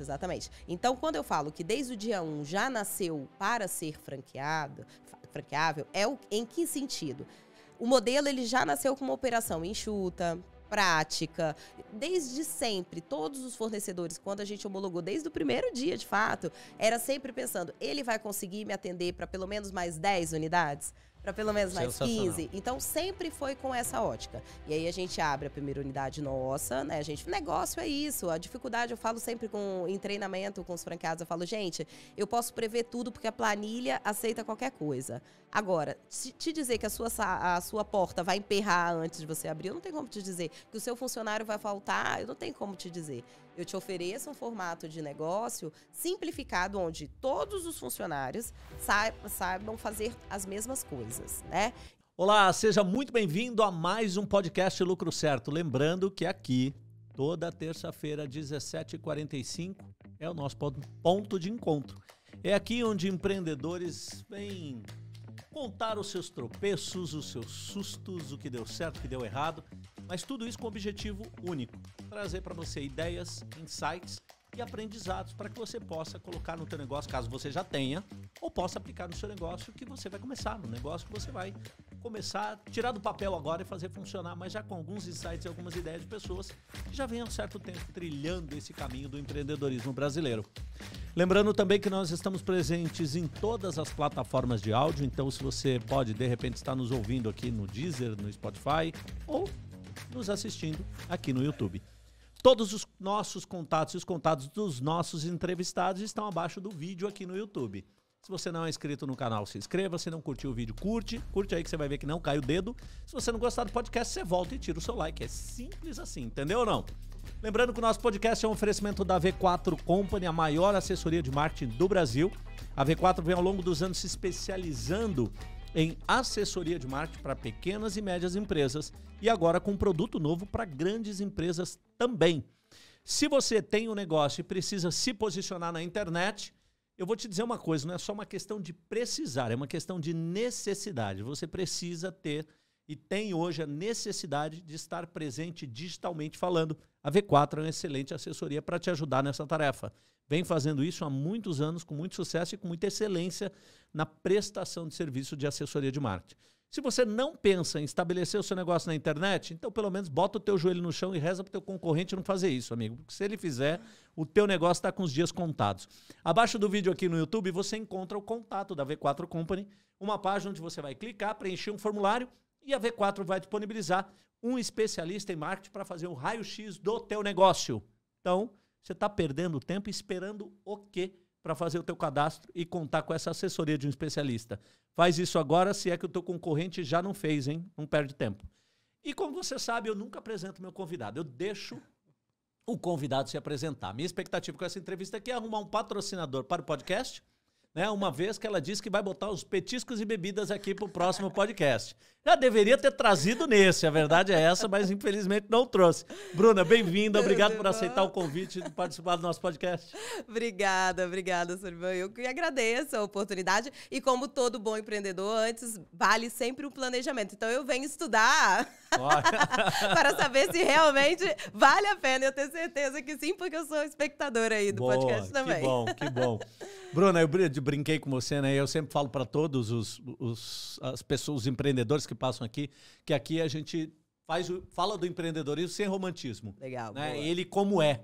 Exatamente. Então, quando eu falo que desde o dia 1 já nasceu para ser franqueado, franqueável, é o, em que sentido? O modelo ele já nasceu com uma operação enxuta, prática. Desde sempre, todos os fornecedores, quando a gente homologou, desde o primeiro dia, de fato, era sempre pensando, ele vai conseguir me atender para pelo menos mais 10 unidades? para pelo menos mais 15. Então sempre foi com essa ótica. E aí a gente abre a primeira unidade nossa, né? A gente, negócio é isso. A dificuldade eu falo sempre com em treinamento com os franqueados, eu falo, gente, eu posso prever tudo porque a planilha aceita qualquer coisa. Agora, te dizer que a sua, a sua porta vai emperrar antes de você abrir, eu não tenho como te dizer. Que o seu funcionário vai faltar, eu não tenho como te dizer. Eu te ofereço um formato de negócio simplificado, onde todos os funcionários saibam fazer as mesmas coisas, né? Olá, seja muito bem-vindo a mais um podcast Lucro Certo. Lembrando que aqui, toda terça-feira, 17h45, é o nosso ponto de encontro. É aqui onde empreendedores vêm contar os seus tropeços, os seus sustos, o que deu certo, o que deu errado, mas tudo isso com um objetivo único: trazer para você ideias, insights e aprendizados para que você possa colocar no seu negócio, caso você já tenha, ou possa aplicar no seu negócio que você vai começar, no negócio que você vai começar a tirar do papel agora e fazer funcionar, mas já com alguns insights e algumas ideias de pessoas que já vêm há um certo tempo trilhando esse caminho do empreendedorismo brasileiro. Lembrando também que nós estamos presentes em todas as plataformas de áudio, então se você pode de repente estar nos ouvindo aqui no Deezer, no Spotify ou nos assistindo aqui no YouTube. Todos os nossos contatos e os contatos dos nossos entrevistados estão abaixo do vídeo aqui no YouTube. Se você não é inscrito no canal, se inscreva. Se não curtiu o vídeo, curte. Curte aí que você vai ver que não cai o dedo. Se você não gostar do podcast, você volta e tira o seu like. É simples assim, entendeu ou não? Lembrando que o nosso podcast é um oferecimento da V4 Company, a maior assessoria de marketing do Brasil. A V4 vem ao longo dos anos se especializando em assessoria de marketing para pequenas e médias empresas e agora com um produto novo para grandes empresas também. Se você tem um negócio e precisa se posicionar na internet, eu vou te dizer uma coisa, não é só uma questão de precisar, é uma questão de necessidade. Você precisa ter e tem hoje a necessidade de estar presente digitalmente falando. A V4 é uma excelente assessoria para te ajudar nessa tarefa. Vem fazendo isso há muitos anos, com muito sucesso e com muita excelência na prestação de serviço de assessoria de marketing. Se você não pensa em estabelecer o seu negócio na internet, então pelo menos bota o teu joelho no chão e reza para o teu concorrente não fazer isso, amigo. Porque se ele fizer, o teu negócio está com os dias contados. Abaixo do vídeo aqui no YouTube, você encontra o contato da V4 Company, uma página onde você vai clicar, preencher um formulário e a V4 vai disponibilizar um especialista em marketing para fazer um raio-x do teu negócio. Então, você está perdendo tempo esperando o quê? para fazer o teu cadastro e contar com essa assessoria de um especialista. Faz isso agora, se é que o teu concorrente já não fez, hein? Não perde tempo. E como você sabe, eu nunca apresento meu convidado. Eu deixo o convidado se apresentar. Minha expectativa com essa entrevista aqui é arrumar um patrocinador para o podcast, né? Uma vez que ela disse que vai botar os petiscos e bebidas aqui para o próximo podcast. Já deveria ter trazido nesse, a verdade é essa, mas infelizmente não trouxe. Bruna, bem-vinda, obrigado por aceitar o convite de participar do nosso podcast. Obrigada, obrigada, Sorban. Eu que agradeço a oportunidade e como todo bom empreendedor, antes vale sempre um planejamento. Então eu venho estudar para saber se realmente vale a pena. Eu tenho certeza que sim, porque eu sou espectador aí do Boa, podcast também. Que bom, que bom. Bruna, eu brinquei com você, né? Eu sempre falo para todos os, os as pessoas, os empreendedores que que passam aqui, que aqui a gente faz o, fala do empreendedorismo sem romantismo. Legal. Né? Ele como é.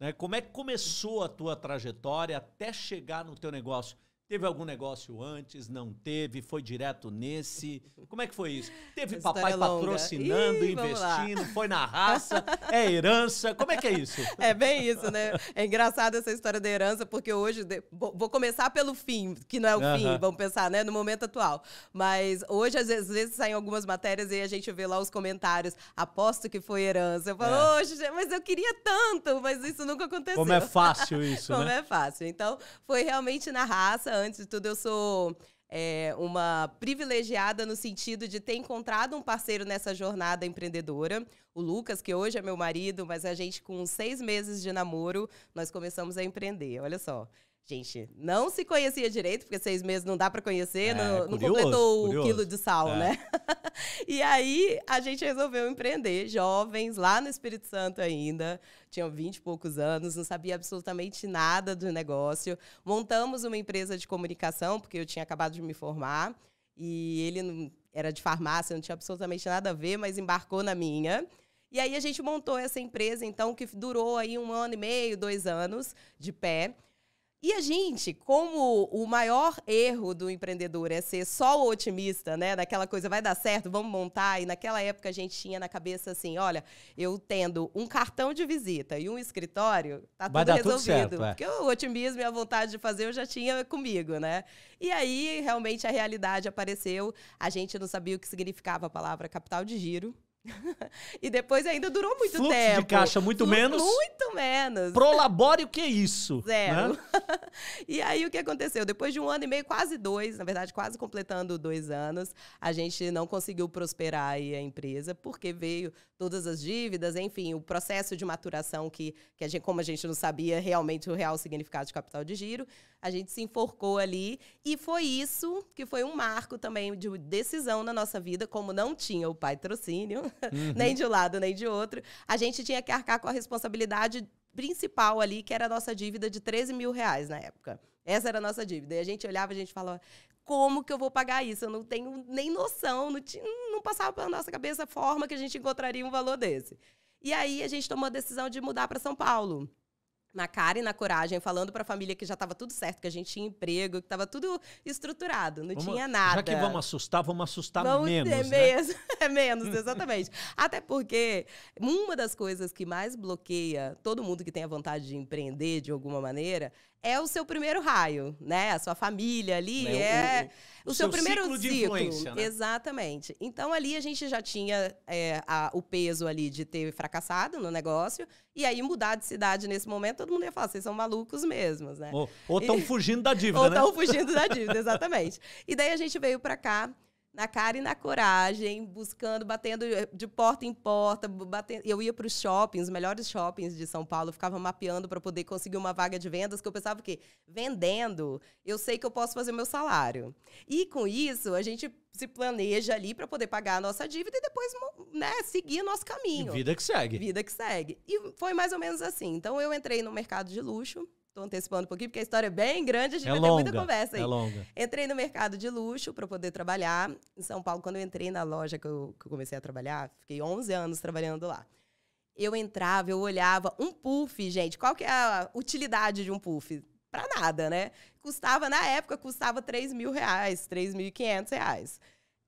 Né? Como é que começou a tua trajetória até chegar no teu negócio? Teve algum negócio antes? Não teve? Foi direto nesse? Como é que foi isso? Teve papai patrocinando, Ih, investindo, foi na raça, é herança? Como é que é isso? É bem isso, né? É engraçado essa história da herança, porque hoje. Vou começar pelo fim, que não é o uh -huh. fim, vamos pensar, né? No momento atual. Mas hoje, às vezes, às vezes, saem algumas matérias e a gente vê lá os comentários. Aposto que foi herança. Eu falo, é. mas eu queria tanto, mas isso nunca aconteceu. Como é fácil isso, Como né? Como é fácil. Então, foi realmente na raça antes de tudo, eu sou é, uma privilegiada no sentido de ter encontrado um parceiro nessa jornada empreendedora, o Lucas, que hoje é meu marido, mas a gente, com seis meses de namoro, nós começamos a empreender. Olha só gente não se conhecia direito, porque seis meses não dá para conhecer, é, não, curioso, não, completou curioso. o quilo de sal, é. né? e aí a gente resolveu empreender, jovens, lá no Espírito Santo ainda, tinham vinte e poucos anos, não sabia absolutamente nada do negócio. Montamos uma empresa de comunicação, porque eu tinha acabado de me formar, e ele não, era de farmácia, não tinha absolutamente nada a ver, mas embarcou na minha. E aí a gente montou essa empresa, então, que durou aí um ano e meio, dois anos de pé. E a gente, como o maior erro do empreendedor é ser só o otimista, né? Daquela coisa vai dar certo, vamos montar. E naquela época a gente tinha na cabeça assim, olha, eu tendo um cartão de visita e um escritório, tá vai tudo resolvido. Tudo certo, é. Porque o otimismo e a vontade de fazer eu já tinha comigo, né? E aí realmente a realidade apareceu. A gente não sabia o que significava a palavra capital de giro. e depois ainda durou muito Fluxo tempo. de caixa muito Fluxo menos. Muito menos. Prolabore o que é isso? Né? Zero. Né? e aí o que aconteceu? Depois de um ano e meio, quase dois, na verdade quase completando dois anos, a gente não conseguiu prosperar aí a empresa porque veio todas as dívidas, enfim, o processo de maturação que, que a gente, como a gente não sabia realmente o real significado de capital de giro, a gente se enforcou ali e foi isso que foi um marco também de decisão na nossa vida, como não tinha o patrocínio, uhum. nem de um lado, nem de outro. A gente tinha que arcar com a responsabilidade principal ali, que era a nossa dívida de 13 mil reais na época. Essa era a nossa dívida. E a gente olhava, a gente falava, como que eu vou pagar isso? Eu não tenho nem noção, não, tinha, não passava pela nossa cabeça a forma que a gente encontraria um valor desse. E aí a gente tomou a decisão de mudar para São Paulo na cara e na coragem, falando para a família que já estava tudo certo, que a gente tinha emprego, que estava tudo estruturado, não vamos, tinha nada. Já que vamos assustar, vamos assustar vamos menos. né? mesmo, é menos, exatamente. Até porque uma das coisas que mais bloqueia todo mundo que tem a vontade de empreender de alguma maneira é o seu primeiro raio, né? A sua família ali né? é o, o, o seu, seu, primeiro ciclo. De ciclo. né? Exatamente. Então ali a gente já tinha é, a, o peso ali de ter fracassado no negócio e aí mudar de cidade nesse momento todo mundo ia falar vocês são malucos mesmo, né? Ou estão fugindo da dívida, ou né? Ou estão fugindo da dívida, exatamente. e daí a gente veio para cá na cara e na coragem, buscando, batendo eh, de porta em porta. Batendo. Eu ia para os shoppings, os melhores shoppings de São Paulo, ficava mapeando para poder conseguir uma vaga de vendas, que eu pensava que vendendo, eu sei que eu posso fazer meu salário. E com isso, a gente se planeja ali para poder pagar a nossa dívida e depois né, seguir nosso caminho. E vida que segue. Vida que segue. E foi mais ou menos assim. Então eu entrei no mercado de luxo, Estou antecipando um pouquinho, porque a história é bem grande, a gente é vai longa, ter muita conversa aí. É longa. Entrei no mercado de luxo para poder trabalhar. Em São Paulo, quando eu entrei na loja que eu, que eu comecei a trabalhar, fiquei 11 anos trabalhando lá eu entrava, eu olhava um puff, gente, qual que é a utilidade de um puff? Para nada, né? Custava, na época, custava 3 mil reais, 3.500 reais.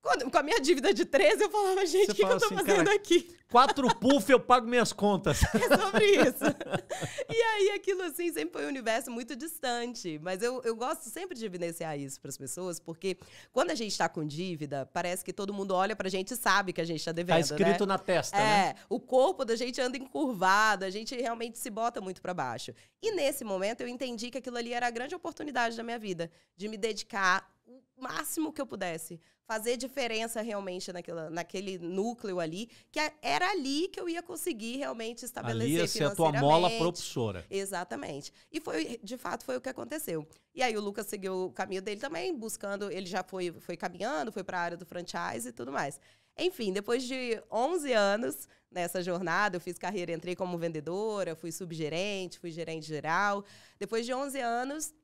Quando, com a minha dívida de 13, eu falava, gente, o que, que, eu tô assim, fazendo cara, aqui? Quatro puff, eu pago minhas contas. É sobre isso. E aí, aquilo assim sempre foi um universo muito distante. Mas eu, eu gosto sempre de evidenciar isso para as pessoas, porque quando a gente está com dívida, parece que todo mundo olha para a gente e sabe que a gente está devendo. Está né? escrito né? na testa, é, né? O corpo da gente anda encurvado, a gente realmente se bota muito para baixo. E nesse momento, eu entendi que aquilo ali era a grande oportunidade da minha vida, de me dedicar o máximo que eu pudesse. Fazer diferença realmente naquela, naquele núcleo ali, que é, era ali que eu ia conseguir realmente estabelecer ali ia ser a tua mola propulsora. Exatamente. E foi, de fato, foi o que aconteceu. E aí o Lucas seguiu o caminho dele também, buscando, ele já foi, foi caminhando, foi para a área do franchise e tudo mais. Enfim, depois de 11 anos nessa jornada, eu fiz carreira, entrei como vendedora, fui subgerente, fui gerente geral. Depois de 11 anos,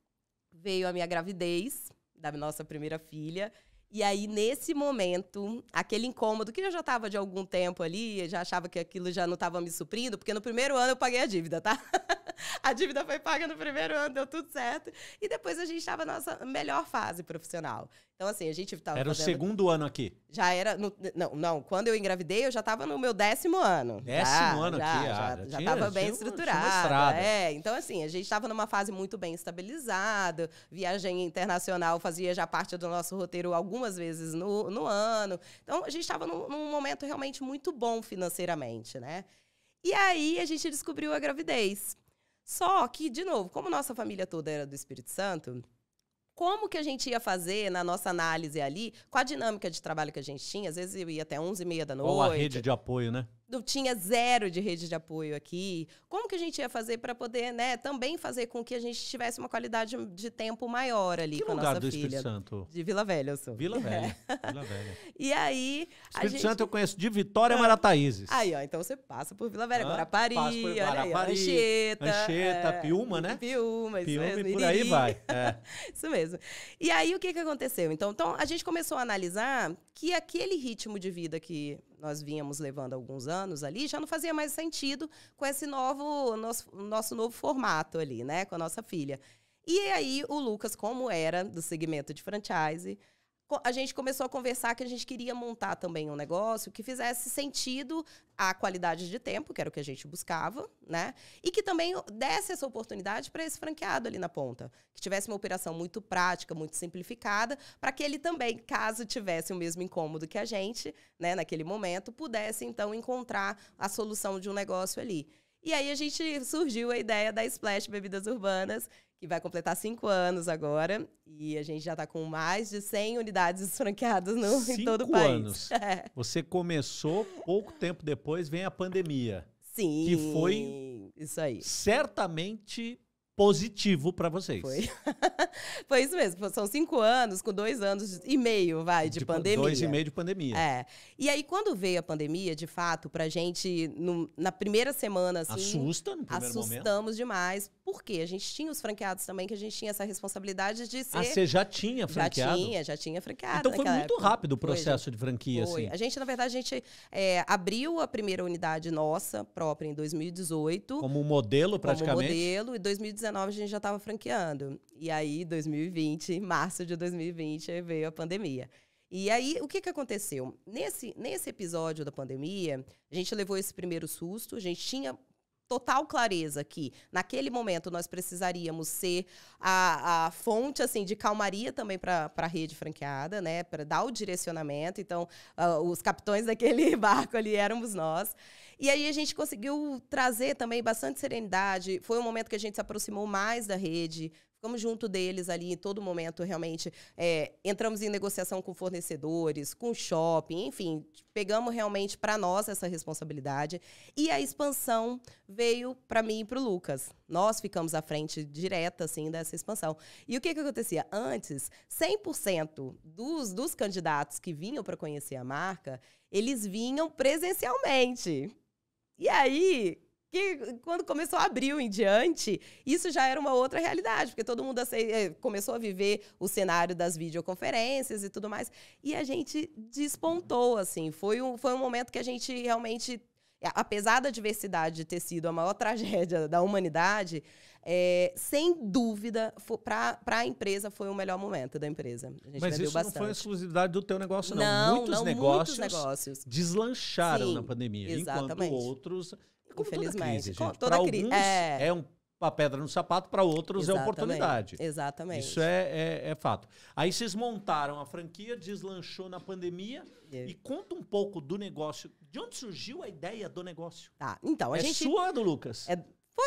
veio a minha gravidez, da nossa primeira filha. E aí, nesse momento, aquele incômodo, que eu já estava de algum tempo ali, já achava que aquilo já não estava me suprindo, porque no primeiro ano eu paguei a dívida, tá? a dívida foi paga no primeiro ano, deu tudo certo. E depois a gente estava na nossa melhor fase profissional. Então, assim, a gente estava. Era fazendo... o segundo ano aqui? Já era. No... Não, não, quando eu engravidei, eu já estava no meu décimo ano. Décimo já, ano já, aqui, ah, já, estava bem estruturado. É, então, assim, a gente estava numa fase muito bem estabilizada. Viagem internacional fazia já parte do nosso roteiro algumas vezes no, no ano. Então, a gente estava num, num momento realmente muito bom financeiramente, né? E aí a gente descobriu a gravidez. Só que, de novo, como nossa família toda era do Espírito Santo, como que a gente ia fazer na nossa análise ali, com a dinâmica de trabalho que a gente tinha, às vezes eu ia até 11 e meia da noite. Ou a rede de apoio, né? tinha zero de rede de apoio aqui. Como que a gente ia fazer para poder, né, também fazer com que a gente tivesse uma qualidade de tempo maior ali que com a nossa do filha? Espírito Santo? De Vila Velha, eu sou. Vila é. Velha. É. Vila Velha. e aí, Espírito gente... Santo eu conheço de Vitória ah. Marataízes. Aí, ó, então você passa por Vila Velha, ah, Guarapari, passa por Guarapari, Anchieta, Anchieta é, Piúma, né? Piúma, Piuma mesmo, e por aí vai. É. isso mesmo. E aí o que que aconteceu? Então, então a gente começou a analisar que aquele ritmo de vida que nós vínhamos levando alguns anos ali, já não fazia mais sentido com esse novo nosso, nosso novo formato ali, né, com a nossa filha. E aí o Lucas, como era do segmento de franchise, a gente começou a conversar que a gente queria montar também um negócio que fizesse sentido à qualidade de tempo, que era o que a gente buscava, né? E que também desse essa oportunidade para esse franqueado ali na ponta, que tivesse uma operação muito prática, muito simplificada, para que ele também, caso tivesse o mesmo incômodo que a gente, né, naquele momento, pudesse então encontrar a solução de um negócio ali. E aí a gente surgiu a ideia da Splash Bebidas Urbanas, que vai completar cinco anos agora. E a gente já está com mais de 100 unidades franqueadas no, cinco em todo o país. anos. É. Você começou, pouco tempo depois vem a pandemia. Sim. Que foi. Isso aí. Certamente positivo para vocês. Foi. Foi isso mesmo. São cinco anos, com dois anos e meio, vai, de, de tipo, pandemia. Dois e meio de pandemia. É. E aí, quando veio a pandemia, de fato, a gente, no, na primeira semana, assim... Assusta, no primeiro assustamos momento. Assustamos demais, porque a gente tinha os franqueados também, que a gente tinha essa responsabilidade de ah, ser. Ah, você já tinha franqueado? Já tinha, já tinha franqueado. Então foi muito época. rápido o processo foi, de franquia, foi. assim. A gente, na verdade, a gente é, abriu a primeira unidade nossa, própria, em 2018. Como modelo, praticamente? Como modelo, e 2019 a gente já estava franqueando. E aí, 2020, em março de 2020, veio a pandemia. E aí, o que, que aconteceu? Nesse, nesse episódio da pandemia, a gente levou esse primeiro susto, a gente tinha total clareza que naquele momento nós precisaríamos ser a, a fonte assim de calmaria também para a rede franqueada, né, para dar o direcionamento. Então, uh, os capitões daquele barco ali éramos nós. E aí a gente conseguiu trazer também bastante serenidade. Foi um momento que a gente se aproximou mais da rede, Ficamos junto deles ali em todo momento, realmente. É, entramos em negociação com fornecedores, com shopping, enfim, pegamos realmente para nós essa responsabilidade. E a expansão veio para mim e para o Lucas. Nós ficamos à frente direta, assim, dessa expansão. E o que, que acontecia? Antes, 100% dos, dos candidatos que vinham para conhecer a marca, eles vinham presencialmente. E aí, que quando começou abril em diante, isso já era uma outra realidade, porque todo mundo eh, começou a viver o cenário das videoconferências e tudo mais. E a gente despontou, assim. Foi um, foi um momento que a gente realmente, eh, apesar da diversidade ter sido a maior tragédia da humanidade, é, sem dúvida, para a empresa foi o melhor momento da empresa. Mas isso bastante. não foi exclusividade do teu negócio, não. não muitos, não, negócios muitos negócios deslancharam Sim, na pandemia, exatamente. enquanto outros como Infelizmente. Toda crise, Para alguns é... é um a pedra no sapato, para outros é Exatamente. é oportunidade. Exatamente. Isso é, é, é, fato. Aí vocês montaram a franquia, deslanchou na pandemia. E conta um pouco do negócio. De onde surgiu a ideia do negócio? Tá, então a é gente. É sua, do Lucas? É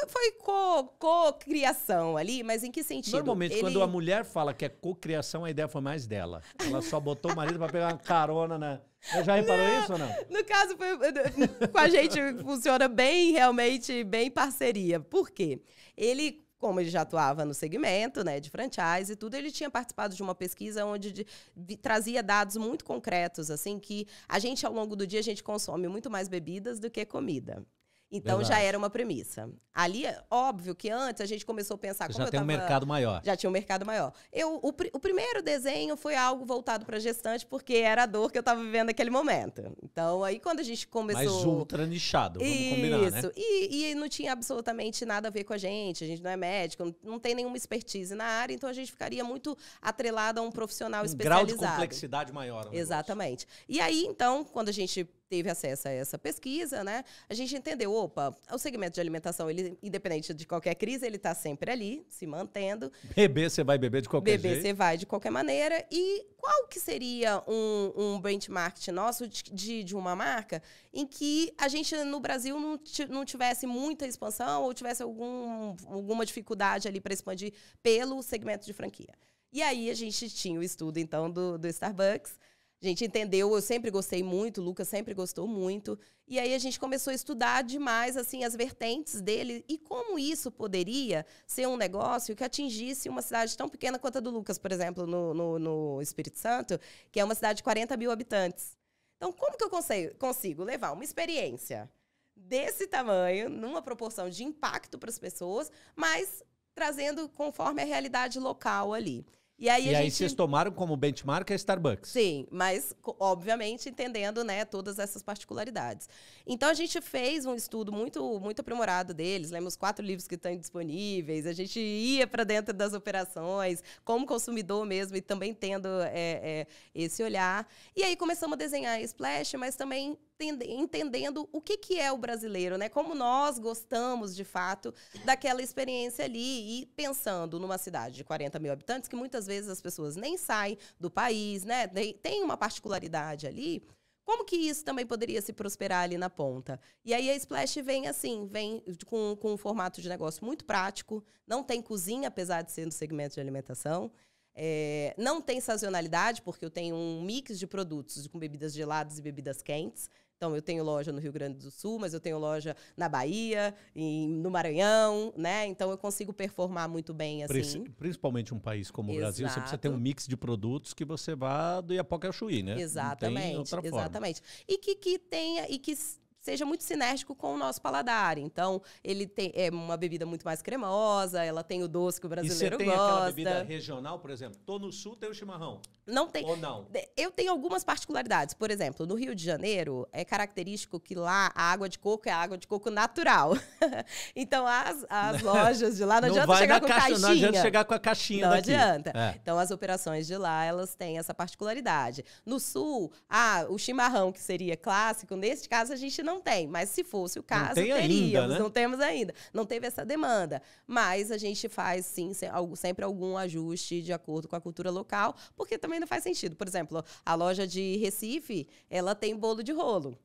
foi, foi co-criação co ali, mas em que sentido? Normalmente, Ele... quando a mulher fala que é co-criação, a ideia foi mais dela. Ela só botou o marido para pegar uma carona na. Eu já reparou não, isso ou não? No caso, foi, com a gente funciona bem, realmente, bem parceria. Por quê? Ele como ele já atuava no segmento né, de franchise e tudo, ele tinha participado de uma pesquisa onde de, de, trazia dados muito concretos, assim, que a gente, ao longo do dia, a gente consome muito mais bebidas do que comida. Então Verdade. já era uma premissa. Ali, óbvio que antes a gente começou a pensar como já eu tem tava, um mercado maior. Já tinha um mercado maior. Eu, o, o primeiro desenho foi algo voltado para gestante, porque era a dor que eu estava vivendo naquele momento. Então aí quando a gente começou. mais ultra nichado, vamos Isso. combinar. Né? E, e não tinha absolutamente nada a ver com a gente. A gente não é médico, não tem nenhuma expertise na área, então a gente ficaria muito atrelado a um profissional um especializado. Grau de complexidade maior. Exatamente. E aí, então, quando a gente teve acesso a essa pesquisa, né? A gente entendeu, opa, o segmento de alimentação, ele, independente de qualquer crise, ele está sempre ali, se mantendo. Beber, você vai beber de qualquer jeito. Beber, você vai de qualquer maneira. E qual que seria um, um benchmark nosso de, de, uma marca em que a gente, no Brasil, não, não tivesse muita expansão ou tivesse algum, alguma dificuldade ali para expandir pelo segmento de franquia? E aí a gente tinha o estudo, então, do, do Starbucks, a gente entendeu, eu sempre gostei muito, o Lucas sempre gostou muito. E aí a gente começou a estudar demais assim as vertentes dele e como isso poderia ser um negócio que atingisse uma cidade tão pequena quanto a do Lucas, por exemplo, no, no, no Espírito Santo, que é uma cidade de 40 mil habitantes. Então, como que eu consigo levar uma experiência desse tamanho, numa proporção de impacto para as pessoas, mas trazendo conforme a realidade local ali. E aí, e gente... aí vocês tomaram como benchmark a Starbucks. Sim, mas obviamente entendendo né, todas essas particularidades. Então a gente fez um estudo muito, muito aprimorado deles, lemos quatro livros que estão disponíveis, a gente ia para dentro das operações, como consumidor mesmo, e também tendo é, é, esse olhar. E aí começamos a desenhar a Splash, mas também entendendo o que, que é o brasileiro, né? Como nós gostamos, de fato, daquela experiência ali. E pensando numa cidade de 40 mil habitantes, que muitas vezes as pessoas nem saem do país, né? Tem uma particularidade ali. Como que isso também poderia se prosperar ali na ponta? E aí a Splash vem assim, vem com, com um formato de negócio muito prático, não tem cozinha, apesar de ser no segmento de alimentação. É, não tem sazonalidade, porque eu tenho um mix de produtos com bebidas geladas e bebidas quentes. Então, eu tenho loja no Rio Grande do Sul, mas eu tenho loja na Bahia, em, no Maranhão, né? Então, eu consigo performar muito bem assim. Principalmente um país como Exato. o Brasil, você precisa ter um mix de produtos que você vá do Iapoca ao Chuí, né? Exatamente, exatamente. E que, que tenha e que seja muito sinérgico com o nosso paladar. Então, ele tem é uma bebida muito mais cremosa, ela tem o doce que o brasileiro e você tem gosta. Aquela bebida regional, por exemplo, tô no sul, tem o chimarrão. Não tem. Ou não? Eu tenho algumas particularidades. Por exemplo, no Rio de Janeiro, é característico que lá a água de coco é água de coco natural. então, as, as lojas de lá não, não adianta chegar com caixa, caixinha. Não adianta chegar com a caixinha Não daqui. adianta. É. Então, as operações de lá, elas têm essa particularidade. No sul, ah, o chimarrão que seria clássico, neste caso a gente não não tem, mas se fosse o caso, não teríamos. Ainda, né? Não temos ainda. Não teve essa demanda. Mas a gente faz, sim, sempre algum ajuste de acordo com a cultura local, porque também não faz sentido. Por exemplo, a loja de Recife, ela tem bolo de rolo.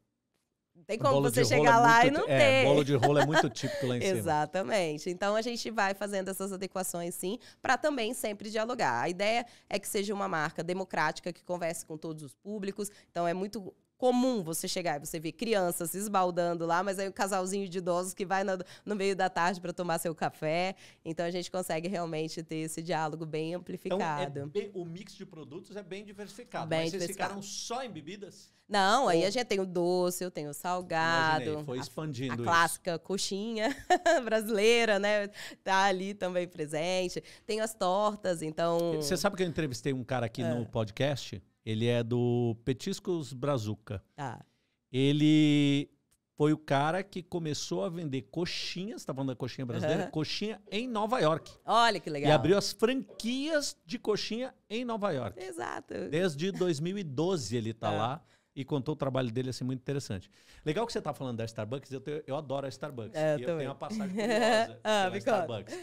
Não tem como você chegar é lá muito, e não é, ter. Bolo de rolo é muito típico lá em cima. Exatamente. Então a gente vai fazendo essas adequações sim, para também sempre dialogar. A ideia é que seja uma marca democrática que converse com todos os públicos. Então é muito comum você chegar e você ver crianças se esbaldando lá, mas aí o um casalzinho de idosos que vai no, no meio da tarde para tomar seu café. Então a gente consegue realmente ter esse diálogo bem amplificado. Então, é bem, o mix de produtos é bem diversificado. Bem mas diversificado. vocês ficaram só em bebidas? Não, Ou... aí a gente tem o doce, eu tenho o salgado. Imaginei, foi expandindo. A, a clássica isso. coxinha brasileira, né? Tá ali também presente. Tem as tortas, então. Você sabe que eu entrevistei um cara aqui é. no ah. podcast? Ele é do Petiscos Brazuca. Ah. Ele foi o cara que começou a vender coxinhas, tá falando da coxinha brasileira, uhum. coxinha em Nova York. Olha que legal. E abriu as franquias de coxinha em Nova York. Exato. Desde 2012 ele tá é. lá e contou o trabalho dele assim muito interessante. Legal que você tá falando da Starbucks, eu, tenho, eu adoro a Starbucks. É, eu, eu tenho uma passagem curiosa ah, pela Starbucks.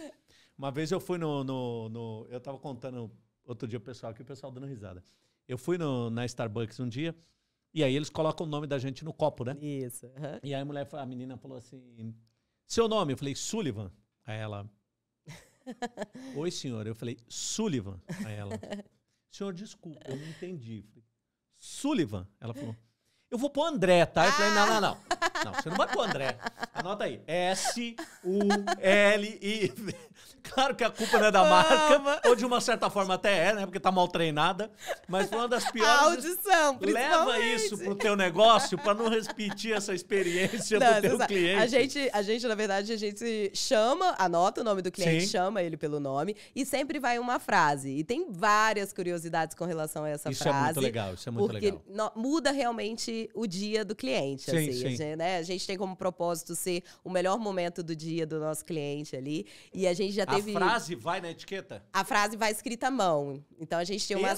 Uma vez eu fui no, no, no, Eu tava contando outro dia o pessoal aqui, o pessoal dando risada. Eu fui no, na Starbucks um dia, e aí eles colocam o nome da gente no copo, né? Isso. Uhum. E aí a mulher, a menina falou assim: seu nome? Eu falei, Sullivan. Aí ela. Oi, senhor. Eu falei, Sullivan. Aí ela. Senhor, desculpa, eu não entendi. Eu falei, Sullivan. Ela falou. Eu vou pôr André, tá? Eu falei, não, não, não. Não, você não com o André. Anota aí. S-U-L-I. Claro que a culpa não é da marca, ou de uma certa forma até é, né? Porque tá mal treinada. Mas foi uma das piores. A audição, Leva isso pro teu negócio para não repetir essa experiência não, teu sabe. cliente. A gente, a gente, na verdade, a gente chama, anota o nome do cliente, Sim. chama ele pelo nome e sempre vai uma frase. E tem várias curiosidades com relação a essa isso é frase. Isso é muito legal, isso é muito porque legal. Porque muda realmente o dia do cliente, sim, assim, sim. Gente, né? né? A gente tem como propósito ser o melhor momento do dia do nosso cliente ali. E a gente já teve. A frase vai na etiqueta? A frase vai escrita à mão. Então a gente tem uma.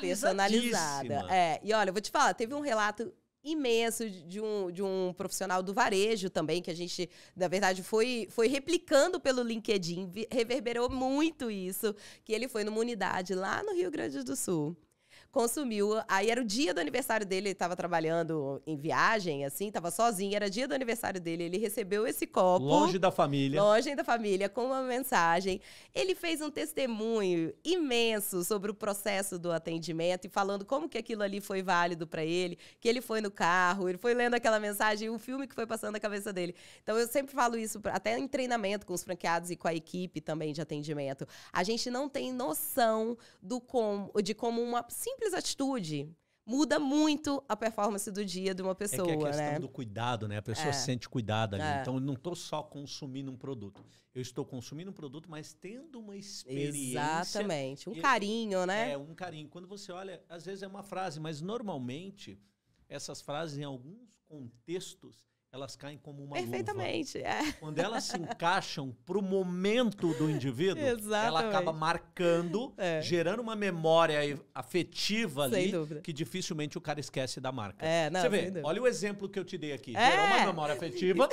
Personalizada. É. E olha, eu vou te falar, teve um relato imenso de um, de um profissional do varejo também, que a gente, na verdade, foi, foi replicando pelo LinkedIn, reverberou muito isso, que ele foi numa unidade lá no Rio Grande do Sul consumiu. Aí era o dia do aniversário dele, ele tava trabalhando em viagem, assim, tava sozinho, era dia do aniversário dele, ele recebeu esse copo. Longe da família. Longe da família, com uma mensagem. Ele fez um testemunho imenso sobre o processo do atendimento e falando como que aquilo ali foi válido para ele, que ele foi no carro, ele foi lendo aquela mensagem, o filme que foi passando na cabeça dele. Então eu sempre falo isso, até em treinamento com os franqueados e com a equipe também de atendimento. A gente não tem noção do como, de como uma simples simples atitude muda muito a performance do dia de uma pessoa. É que é a questão né? do cuidado, né? A pessoa é. se sente cuidada ali. É. Então, eu não estou só consumindo um produto. Eu estou consumindo um produto, mas tendo uma experiência. Exatamente. Um carinho, né? É, um carinho. Quando você olha, às vezes é uma frase, mas normalmente essas frases, em alguns contextos, elas caem como uma Perfeitamente, luva. É. Quando elas se encaixam para o momento do indivíduo, ela acaba marcando, é. gerando uma memória afetiva sem ali dúvida. que dificilmente o cara esquece da marca. É, não, Você vê, dúvida. olha o exemplo que eu te dei aqui. Gerou uma é. memória afetiva,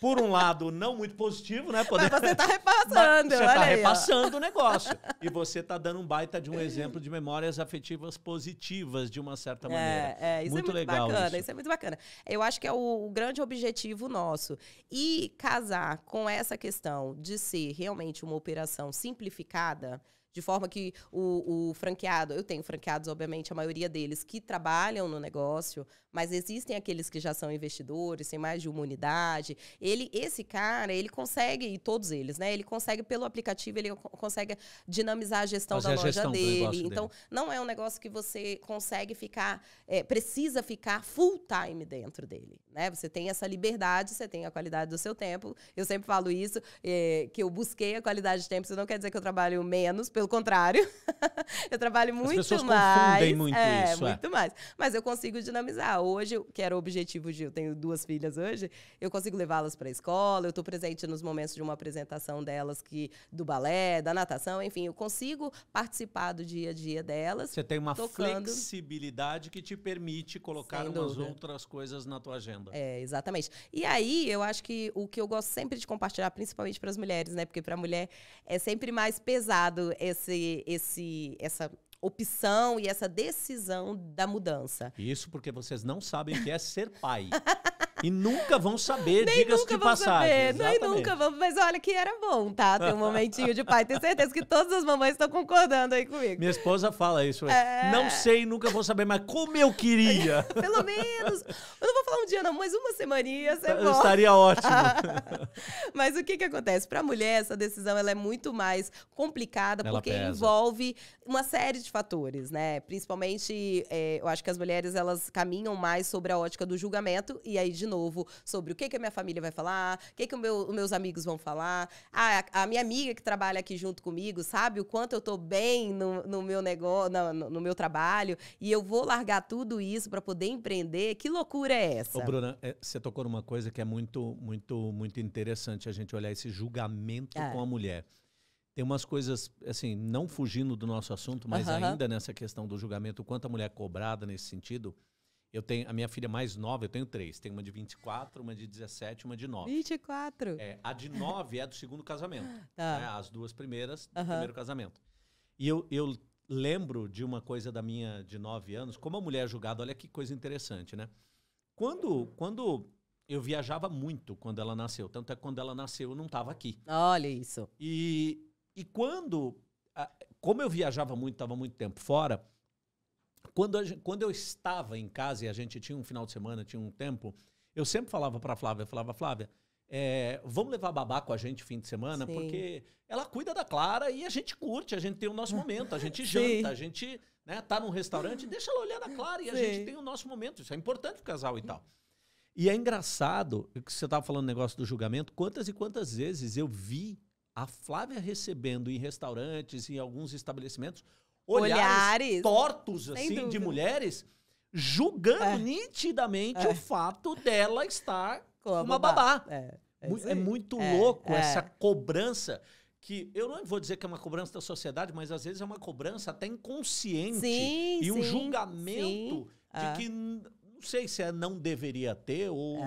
por um lado não muito positivo, né? Poder... Mas você está repassando. Mas você está repassando ó. o negócio. E você está dando um baita de um exemplo de memórias afetivas positivas, de uma certa é, maneira. É, isso é muito é muito legal bacana. Isso. isso. é muito bacana. Eu acho que é o, o grande objetivo objetivo nosso. E casar com essa questão de ser realmente uma operação simplificada, de forma que o, o franqueado, eu tenho franqueados, obviamente, a maioria deles que trabalham no negócio, mas existem aqueles que já são investidores, têm mais de uma unidade. Ele, esse cara, ele consegue, e todos eles, né? Ele consegue, pelo aplicativo, ele consegue dinamizar a gestão Fazer da a loja gestão dele. Então, dele. não é um negócio que você consegue ficar, é, precisa ficar full time dentro dele. Né? Você tem essa liberdade, você tem a qualidade do seu tempo. Eu sempre falo isso, é, que eu busquei a qualidade de tempo. Isso não quer dizer que eu trabalho menos, pelo pelo contrário. eu trabalho muito mais. As pessoas mais, confundem muito é, isso. É. Muito é. mais. Mas eu consigo dinamizar. Hoje, que era o objetivo de... Eu tenho duas filhas hoje. Eu consigo levá-las para a escola. Eu estou presente nos momentos de uma apresentação delas que do balé, da natação. Enfim, eu consigo participar do dia a dia delas. Você tem uma tocando. flexibilidade que te permite colocar umas outras coisas na tua agenda. É, exatamente. E aí, eu acho que o que eu gosto sempre de compartilhar, principalmente para as mulheres, né? Porque para a mulher é sempre mais pesado é, esse, esse, essa opção e essa decisão da mudança. Isso porque vocês não sabem o que é ser pai. e nunca vão saber, diga de passagem. Saber, nem nunca vão, mas olha que era bom, tá? Ter um momentinho de pai. Tenho certeza que todas as mamães estão concordando aí comigo. Minha esposa fala isso. É... Não sei, nunca vou saber, mas como eu queria. Pelo menos. Eu não vou falar um dia, não, mas uma semaninha você eu tá, Estaria ótimo. mas o que que acontece? a mulher, essa decisão ela é muito mais complicada, ela porque pesa. envolve uma série de fatores, né? Principalmente, é, eu acho que as mulheres, elas caminham mais sobre a ótica do julgamento, e aí de de novo sobre o que, que a minha família vai falar, o que, que o meu, os meus amigos vão falar. A, a, minha amiga que trabalha aqui junto comigo sabe o quanto eu estou bem no, no, meu negócio, no, no, meu trabalho, e eu vou largar tudo isso para poder empreender. Que loucura é essa? Ô, Bruna, é, você tocou numa coisa que é muito, muito, muito interessante a gente olhar esse julgamento é. com a mulher tem umas coisas, assim, não fugindo do nosso assunto, mas uhum. ainda nessa questão do julgamento, quanto a mulher é cobrada nesse sentido. Eu tenho a minha filha mais nova, eu tenho três. Tem uma de 24, uma de 17 uma de 9. 24? É, a de 9 é do segundo casamento. Tá. Né? As duas primeiras do uhum. primeiro casamento. E eu, eu lembro de uma coisa da minha de 9 anos, como a mulher é julgada, olha que coisa interessante, né? Quando, quando eu viajava muito quando ela nasceu, tanto é que quando ela nasceu eu não estava aqui. Olha isso. E, e quando, como eu viajava muito, estava muito tempo fora, quando, gente, quando eu estava em casa e a gente tinha um final de semana, tinha um tempo, eu sempre falava para Flávia, falava, Flávia, é, vamos levar a babá com a gente fim de semana, Sim. porque ela cuida da Clara e a gente curte, a gente tem o nosso momento, a gente janta, a gente né, tá num restaurante, deixa ela olhar na Clara e Sim. a gente tem o nosso momento. Isso é importante pro casal e tal. E é engraçado que você estava falando do negócio do julgamento, quantas e quantas vezes eu vi a Flávia recebendo em restaurantes, em alguns estabelecimentos, olhares, olhares tortos, assim, de mulheres, julgando é. nitidamente é. o fato dela estar com uma babá. babá. É. É, é muito é, louco é. essa cobrança que eu não vou dizer que é uma cobrança da sociedade, mas às vezes é uma cobrança até inconsciente sim, e um julgamento sim. de que não sei se é não deveria ter ou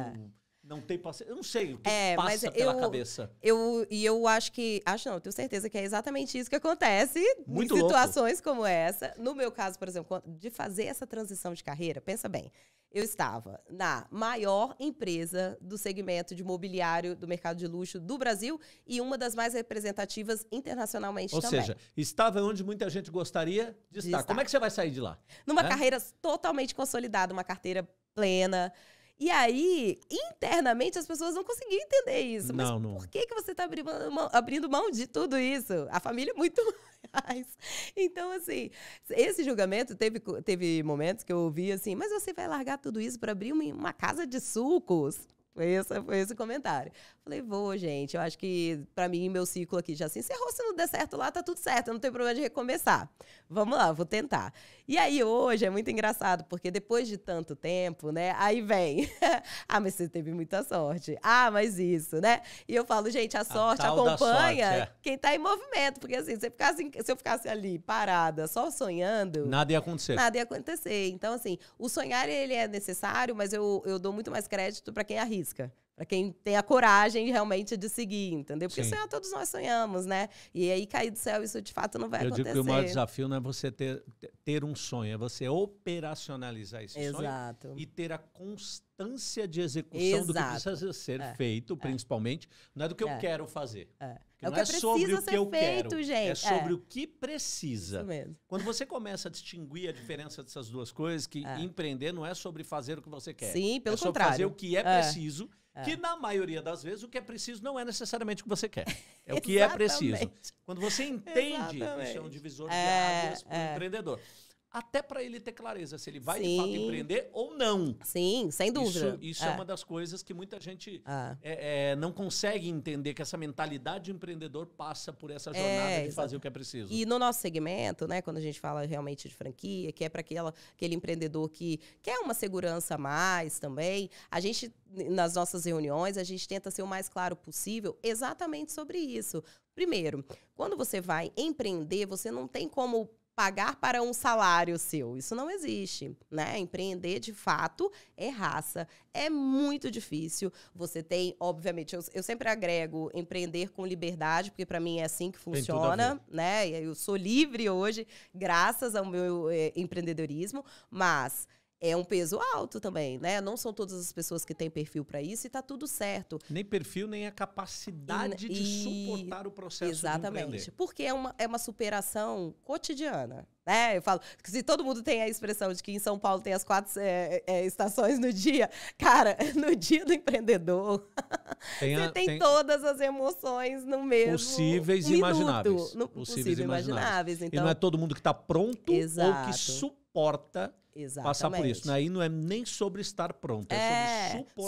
não tem paciência. Eu não sei o que é, passa mas pela eu, cabeça. Eu, e eu acho que. Acho não, tenho certeza que é exatamente isso que acontece Muito em situações louco. como essa. No meu caso, por exemplo, de fazer essa transição de carreira, pensa bem. Eu estava na maior empresa do segmento de mobiliário do mercado de luxo do Brasil e uma das mais representativas internacionalmente Ou também. Ou seja, estava onde muita gente gostaria de, de estar. estar. Como é que você vai sair de lá? Numa é? carreira totalmente consolidada, uma carteira plena. E aí, internamente, as pessoas não conseguiam entender isso. Não, não. por que, que você está abrindo, abrindo mão de tudo isso? A família é muito mais. Então, assim, esse julgamento teve, teve momentos que eu ouvi assim, mas você vai largar tudo isso para abrir uma, uma casa de sucos? Foi esse, foi esse comentário. Falei, vou, gente. Eu acho que, para mim, meu ciclo aqui já se encerrou. Se não der certo lá, tá tudo certo. eu Não tenho problema de recomeçar. Vamos lá, vou tentar. E aí, hoje, é muito engraçado, porque depois de tanto tempo, né? Aí vem. ah, mas você teve muita sorte. Ah, mas isso, né? E eu falo, gente, a sorte a acompanha sorte, é. quem tá em movimento. Porque assim, se, ficasse, se eu ficasse ali parada, só sonhando. Nada ia acontecer. Nada ia acontecer. Então, assim, o sonhar, ele é necessário, mas eu, eu dou muito mais crédito para quem arrisca. Para quem tem a coragem realmente de seguir, entendeu? Porque sonhar todos nós sonhamos, né? E aí cair do céu, isso de fato não vai Eu acontecer. Eu digo que o maior desafio não é você ter, ter um sonho, é você operacionalizar esse Exato. sonho e ter a constância de execução Exato. do que precisa ser é. feito, é. principalmente, é. não é do que é. eu quero fazer. É. Porque é não é sobre o que eu feito, quero, gente. é sobre é. o que precisa. Isso mesmo. Quando você começa a distinguir a diferença dessas duas coisas, que é. empreender não é sobre fazer o que você quer. Sim, pelo é sobre contrário. fazer o que é, é. preciso, é. que na maioria das vezes o que é preciso não é necessariamente o que você quer. É o que é preciso. Quando você entende, isso é um divisor de é, águas para o empreendedor até para ele ter clareza se ele vai de fato empreender ou não. Sim, sem dúvida. Isso, isso é. é. uma das coisas que muita gente ah. é, é, não consegue entender, que essa mentalidade de empreendedor passa por essa jornada é, de fazer o que é preciso. E no nosso segmento, né, quando a gente fala realmente de franquia, que é para aquele empreendedor que quer uma segurança a mais também, a gente, nas nossas reuniões, a gente tenta ser o mais claro possível exatamente sobre isso. Primeiro, quando você vai empreender, você não tem como pagar para um salário seu. Isso não existe, né? Empreender de fato é raça. É muito difícil. Você tem, obviamente, eu, eu sempre agrego empreender com liberdade, porque para mim é assim que funciona, né? Eu sou livre hoje, graças ao meu eh, empreendedorismo, mas é um peso alto também, né? Não são todas as pessoas que têm perfil para isso e tá tudo certo. Nem perfil, nem a capacidade e, de e... suportar o processo Exatamente, de porque é uma, é uma superação cotidiana. Né? Eu falo que se todo mundo tem a expressão de que em São Paulo tem as quatro é, é, é estações no dia, cara, no dia do empreendedor, tem a, você tem, tem, todas as emoções no mesmo possíveis e imagináveis, no, possíveis, e imagináveis. Então, e não é então todo mundo que está pronto Exato. ou que suporta Exatamente. passar por isso. Né? Aí não é nem sobre estar pronto, é, é sobre suportar.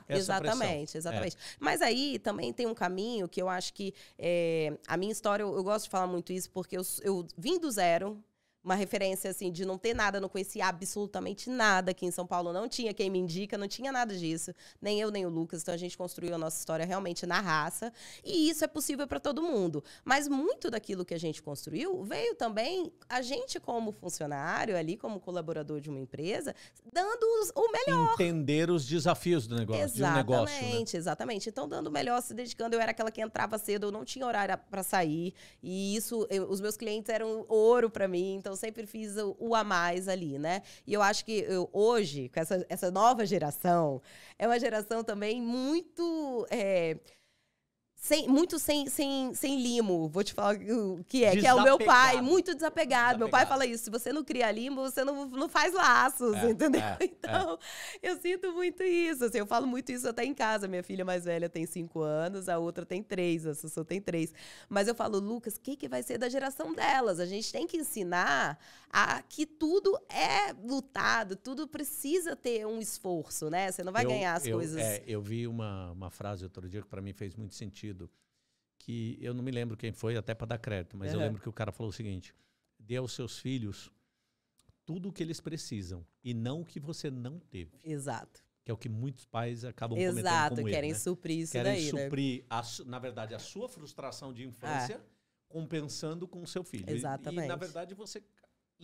suportar exatamente, pressão. exatamente. É. Mas aí também tem um caminho que eu acho que é, a minha história, eu, eu, gosto de falar muito isso, porque eu, eu vim do zero, uma referência assim de não ter nada, não conhecia absolutamente nada aqui em São Paulo, não tinha quem me indica, não tinha nada disso, nem eu nem o Lucas, então a gente construiu a nossa história realmente na raça, e isso é possível para todo mundo. Mas muito daquilo que a gente construiu veio também a gente como funcionário ali, como colaborador de uma empresa, dando o melhor. Entender os desafios do negócio, exatamente, de um negócio. Né? Exatamente, né? exatamente. Então dando o melhor, se dedicando, eu era aquela que entrava cedo, eu não tinha horário para sair, e isso eu, os meus clientes eram ouro para mim, então eu sempre fiz o, o, a mais ali, né? E eu acho que eu, hoje, com essa, essa nova geração, é uma geração também muito. É, sem, muito sem, sem, sem limo, vou te falar o que é, que é o meu pai, muito desapegado. desapegado. Meu pai fala isso: se você não cria limo, você não, não faz laços, é, entendeu? É, é. então, é. eu sinto muito isso. Assim, eu falo muito isso até em casa. Minha filha mais velha tem cinco anos, a outra tem três, a Sussu tem três. Mas eu falo, Lucas, o que, que vai ser da geração delas? A gente tem que ensinar Aqui tudo é lutado, tudo precisa ter um esforço, né? Você não vai eu, ganhar as eu, coisas. É, eu vi uma, uma frase outro dia que para mim fez muito sentido, que eu não me lembro quem foi, até para dar crédito, mas uhum. eu lembro que o cara falou o seguinte: dê aos seus filhos tudo o que eles precisam e não o que você não teve. Exato. Que é o que muitos pais acabam Exato, cometendo Exato, querem ele, né? suprir isso querem daí, Querem né? suprir, né? a, na verdade, a sua frustração de infância, é. compensando com o seu filho. Exatamente. E, e, na verdade, você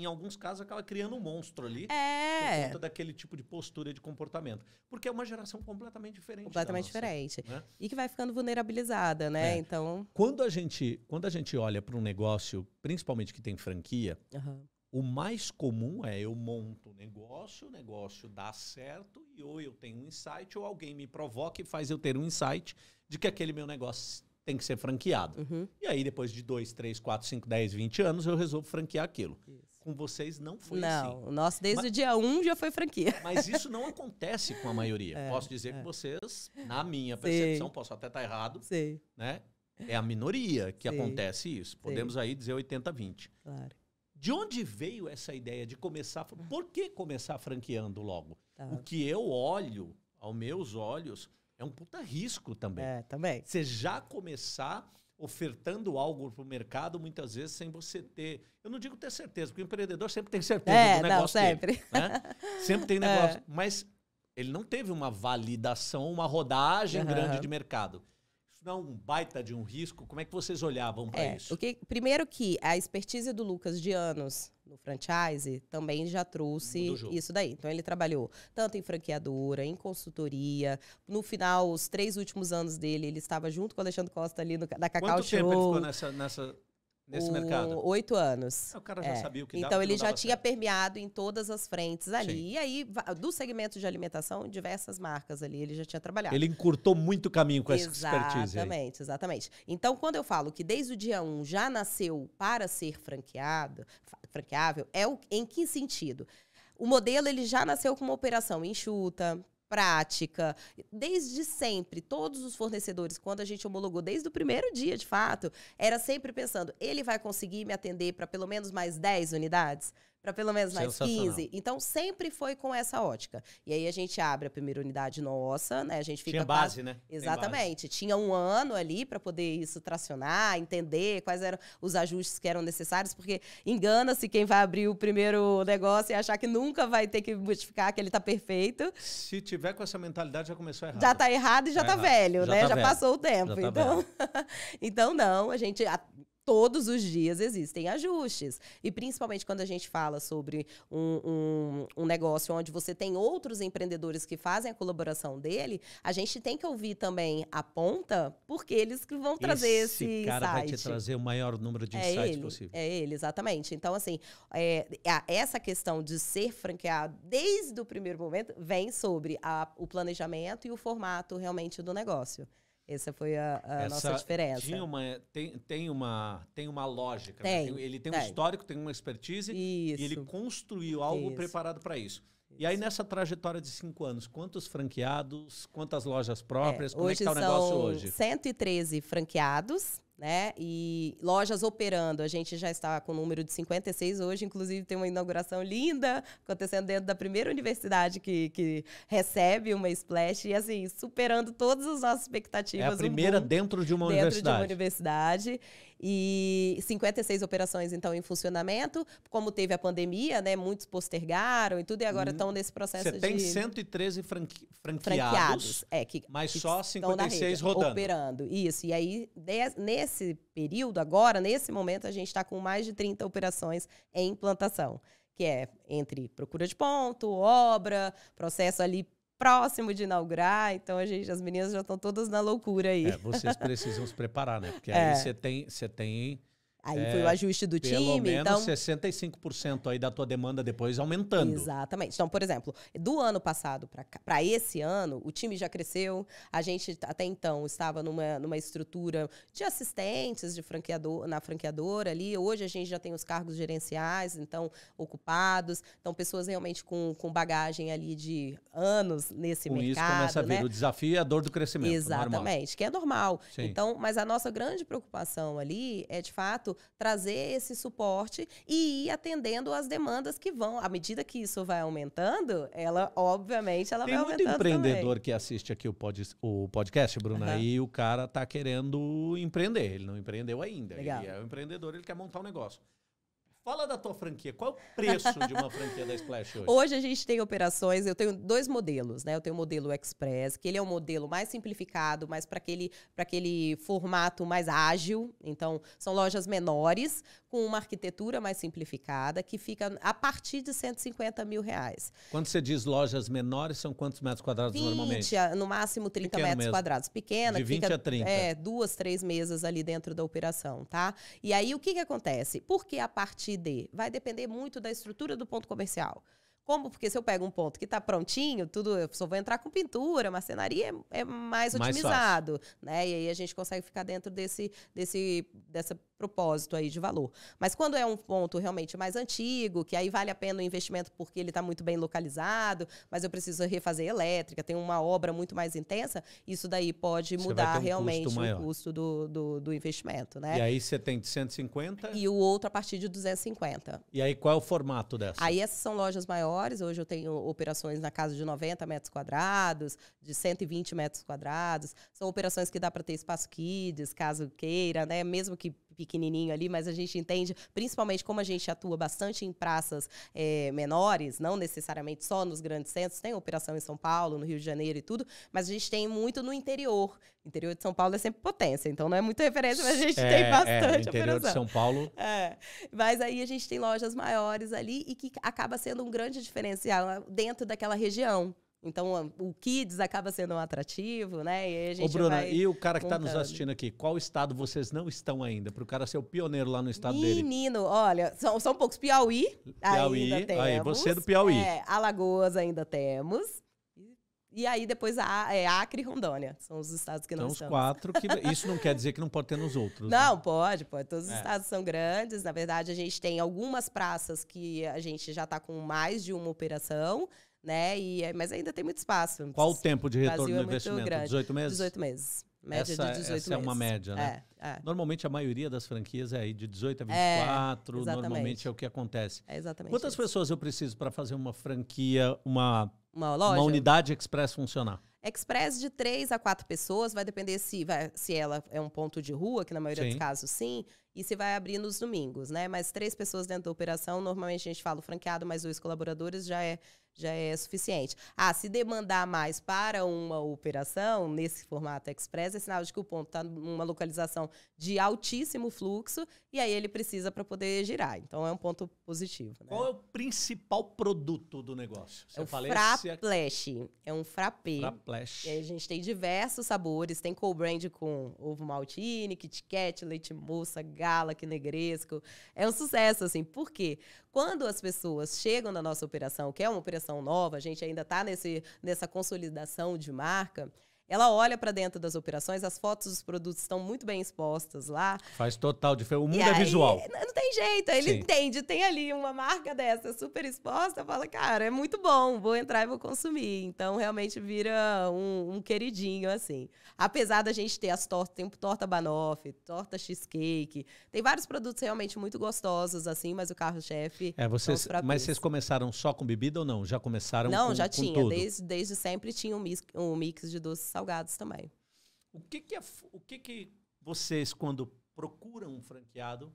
em alguns casos, acaba criando um monstro ali é. por conta daquele tipo de postura e de comportamento. Porque é uma geração completamente diferente. Completamente nossa, diferente. Né? E que vai ficando vulnerabilizada, né? É. Então. Quando a gente, quando a gente olha para um negócio, principalmente que tem franquia, uhum. o mais comum é eu monto o negócio, o negócio dá certo, e ou eu tenho um insight, ou alguém me provoca e faz eu ter um insight de que aquele meu negócio tem que ser franqueado. Uhum. E aí, depois de 2, 3, 4, 5, 10, 20 anos, eu resolvo franquear aquilo. Isso com vocês não foi não, assim. Não, o nosso desde mas, o dia 1 um já foi franquia. Mas isso não acontece com a maioria. É, posso dizer é. que vocês, na minha percepção, Sim. posso até estar errado, Sim. né? É a minoria que Sim. acontece isso. Podemos aí dizer 80-20. Claro. De onde veio essa ideia de começar? Por que começar franqueando logo? Tá. O que eu olho, aos meus olhos, é um puta risco também. É, também. Você já começar ofertando algo para o mercado, muitas vezes sem você ter. Eu não digo ter certeza, porque o empreendedor sempre tem certeza é, do negócio. Não, sempre. Dele, né? sempre tem é. negócio. É. Mas ele não teve uma validação, uma rodagem uhum. grande de mercado não é um baita de um risco. Como é que vocês olhavam para é, isso? Que, primeiro que a expertise do Lucas de anos no franchise também já trouxe isso daí. Então ele trabalhou tanto em franqueadora, em consultoria. No final, os três últimos anos dele, ele estava junto com o Alexandre Costa ali no, da Cacau Quanto Show. Quanto tempo ele ficou nessa... nessa... Nesse mercado? Oito anos. É, o cara já é. sabia o que Então, dava, ele já tinha certo. permeado em todas as frentes ali. Sim. E aí, do segmento de alimentação, diversas marcas ali, ele já tinha trabalhado. Ele encurtou muito o caminho com exatamente, essa expertise. Exatamente, exatamente. Então, quando eu falo que desde o dia um já nasceu para ser franqueado, franqueável, é o, em que sentido? O modelo ele já nasceu com uma operação enxuta, prática. Desde sempre, todos os fornecedores, quando a gente homologou, desde o primeiro dia, de fato, era sempre pensando: ele vai conseguir me atender para pelo menos mais 10 unidades? para pelo menos mais 15. Então sempre foi com essa ótica. E aí a gente abre a primeira unidade nossa, né? A gente fica Tinha base, quase... né? Exatamente. Base. Tinha um ano ali para poder isso tracionar, entender quais eram os ajustes que eram necessários, porque engana-se quem vai abrir o primeiro negócio e achar que nunca vai ter que modificar, que ele está perfeito. Se tiver com essa mentalidade já começou errado. Já está errado e já está tá velho, já né? Tá já velho. passou o tempo. Já tá então, então não, a gente todos os dias existem ajustes. E principalmente quando a gente fala sobre um, um, um negócio onde você tem outros empreendedores que fazem a colaboração dele, a gente tem que ouvir também a ponta, porque eles que vão trazer esse, esse cara vai te trazer o maior número de é insights ele, possível. É ele, exatamente. Então, assim, é, essa questão de ser franqueado desde o primeiro momento vem sobre a, o planejamento e o formato realmente do negócio. Essa foi a, a Essa nossa diferença. Tinha uma, tem, tem, uma, tem uma lógica. Né? Tem, né? Ele tem, tem, um histórico, tem uma expertise isso. e ele construiu algo isso. preparado para isso. E aí, nessa trajetória de cinco anos, quantos franqueados, quantas lojas é, próprias, é, como é que está o negócio hoje? 113 franqueados, né? E lojas operando, a gente já está com o número de 56 hoje, inclusive tem uma inauguração linda acontecendo dentro da primeira universidade que, que recebe uma Splash, e assim, superando todas as nossas expectativas. É a primeira um dentro de uma dentro universidade. Dentro de uma universidade. E 56 operações, então, em funcionamento. Como teve a pandemia, né? Muitos postergaram e tudo, e agora hum, estão nesse processo Você de... tem 113 franqui... franqueados, franqueados é, que, mas que só 56 rodando. Operando, isso. E aí, nesse nesse período, agora, nesse momento, a gente está com mais de 30 operações em implantação, que é entre procura de ponto, obra, processo ali próximo de inaugurar, então a gente, as meninas já estão todas na loucura aí. É, vocês precisam se preparar, né? Porque aí é. você tem, você tem Aí é, foi o é, ajuste do pelo time. menos então... 65% aí da tua demanda depois aumentando. Exatamente. Então, por exemplo, do ano passado para esse ano, o time já cresceu. A gente até então estava numa, numa estrutura de assistentes de franqueador, na franqueadora ali. Hoje a gente já tem os cargos gerenciais, então, ocupados. Então, pessoas realmente com, com bagagem ali de anos nesse com mercado. Isso começa a vir né? o desafio e a dor do crescimento. Exatamente, normal. que é normal. Sim. Então, mas a nossa grande preocupação ali é, de fato, fato, trazer esse suporte e ir atendendo as demandas que vão. À medida que isso vai aumentando, ela, obviamente, ela Tem vai aumentando. Tem muito empreendedor também. que assiste aqui o, pod, o podcast, Bruna, uhum. e o cara tá querendo empreender. Ele não empreendeu ainda. Legal. Ele é um empreendedor, ele quer montar um negócio. Fala da tua franquia. Qual é o preço de uma franquia da Splash hoje? Hoje a gente tem operações, eu tenho dois modelos, né? Eu tenho o modelo Express, que ele é um modelo mais simplificado, mas para aquele, aquele formato mais ágil. Então, são lojas menores, com uma arquitetura mais simplificada, que fica a partir de 150 mil reais. Quando você diz lojas menores, são quantos metros quadrados 20, normalmente? No máximo 30 Pequeno metros mesmo. quadrados. Pequena, de 20 fica, a 30. É, duas, três mesas ali dentro da operação, tá? E aí o que, que acontece? Porque a partir partir de? Vai depender muito da estrutura do ponto comercial. Como? Porque se eu pego um ponto que está prontinho, tudo, eu só vou entrar com pintura, marcenaria é, é mais, mais otimizado, né? E aí a gente consegue ficar dentro desse, desse, dessa propósito aí de valor. Mas quando é um ponto realmente mais antigo, que aí vale a pena o investimento porque ele está muito bem localizado, mas eu preciso refazer elétrica, tem uma obra muito mais intensa, isso daí pode você mudar um realmente custo o custo do, do, do, investimento, né? E aí você tem de 150? E o outro a partir de 250. E aí qual é o formato dessa? Aí essas são lojas maiores, hoje eu tenho operações na casa de 90 metros quadrados, de 120 metros quadrados, são operações que dá para ter espaço kids, caso queira, né? Mesmo que pequenininho ali, mas a gente entende, principalmente como a gente atua bastante em praças é, menores, não necessariamente só nos grandes centros, tem operação em São Paulo, no Rio de Janeiro e tudo, mas a gente tem muito no interior. O interior de São Paulo é sempre potência, então não é muita referência, mas a gente é, tem é, bastante é, interior operação. de São Paulo. É. Mas aí a gente tem lojas maiores ali e que acaba sendo um grande diferencial dentro daquela região. Então, o Kids acaba sendo um atrativo, né? E a gente Ô, Bruna, e o cara que está nos assistindo aqui, qual estado vocês não estão ainda? Para o cara ser o pioneiro lá no estado Menino, dele. Menino, olha, são, são poucos. Piauí, Piauí ainda temos. Aí, você é do Piauí. É, Alagoas ainda temos. E aí depois a, é, Acre e Rondônia. São os estados que não são. São os quatro. Que, isso não quer dizer que não pode ter nos outros. Né? Não, né? pode, pode. Todos os é. estados são grandes. Na verdade, a gente tem algumas praças que a gente já está com mais de uma operação né? E, é, mas ainda tem muito espaço. Qual o tempo de retorno do é investimento? É 18 meses? 18 meses. Média essa, é- de 18 essa meses. é uma média, né? É, é. Normalmente a maioria das franquias é aí de 18 a 24, é, normalmente é o que acontece. É exatamente. Quantas isso. pessoas eu preciso para fazer uma franquia, uma, uma, loja? uma unidade express funcionar? Express de três a quatro pessoas, vai depender se, vai, se ela é um ponto de rua, que na maioria sim. dos casos sim, e se vai abrir nos domingos, né? Mas três pessoas dentro da operação, normalmente a gente fala franqueado mais dois colaboradores já é já é suficiente. Ah, se demandar mais para uma operação nesse formato express, é sinal de que o ponto está numa localização de altíssimo fluxo e aí ele precisa para poder girar. Então é um ponto positivo. Né? Qual é o principal produto do negócio? Você é o fraplash. É um frappé. Fraplash. E a gente tem diversos sabores. Tem co-brand com ovo maltine, Kit Kat, leite moça, Gala, que Negresco. É um sucesso, assim. Por quê? Quando as pessoas chegam na nossa operação, que é uma operação nova, a gente ainda está nessa consolidação de marca, ela olha para dentro das operações, as fotos dos produtos estão muito bem expostas lá. Faz total diferença. O mundo e é aí, visual. Não tem jeito, ele Sim. entende. Tem ali uma marca dessa super exposta, fala, cara, é muito bom, vou entrar e vou consumir. Então, realmente vira um, um queridinho, assim. Apesar da gente ter as tortas, tem torta banoffee, torta cheesecake, tem vários produtos realmente muito gostosos, assim, mas o carro-chefe... É, vocês, mas vocês começaram só com bebida ou não? Já começaram não, com Não, já com tinha. Desde, desde sempre tinha um mix, um mix de doces salgados também. O que que, é o que que vocês, quando procuram um franqueado,